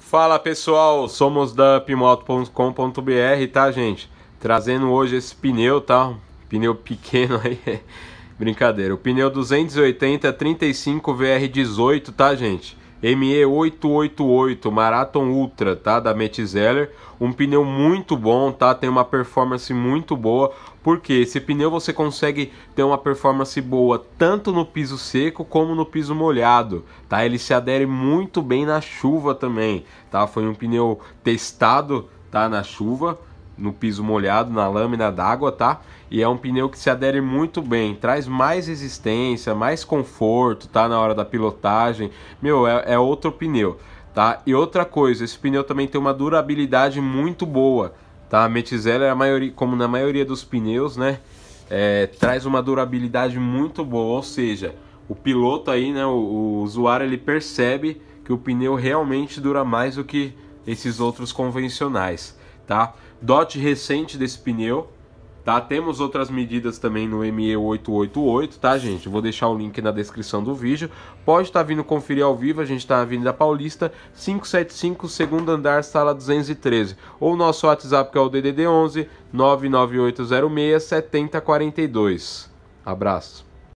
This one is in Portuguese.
Fala pessoal, somos da upmoto.com.br, tá gente? Trazendo hoje esse pneu, tá? Pneu pequeno aí, brincadeira. O pneu 280 35 VR18, tá gente? ME888 Marathon Ultra, tá? Da Metzeler, um pneu muito bom, tá? Tem uma performance muito boa, porque esse pneu você consegue ter uma performance boa tanto no piso seco como no piso molhado, tá? Ele se adere muito bem na chuva também, tá? Foi um pneu testado, tá? Na chuva no piso molhado, na lâmina d'água, tá? E é um pneu que se adere muito bem, traz mais resistência, mais conforto, tá? Na hora da pilotagem, meu, é, é outro pneu, tá? E outra coisa, esse pneu também tem uma durabilidade muito boa, tá? A Metizela é a maioria, como na maioria dos pneus, né? É, traz uma durabilidade muito boa, ou seja, o piloto aí, né, o, o usuário, ele percebe que o pneu realmente dura mais do que esses outros convencionais tá? Dote recente desse pneu, tá? Temos outras medidas também no ME888, tá, gente? Vou deixar o link na descrição do vídeo. Pode estar tá vindo conferir ao vivo, a gente está na Avenida Paulista, 575, segundo andar, sala 213. Ou nosso WhatsApp, que é o DDD11 99806 7042. Abraço.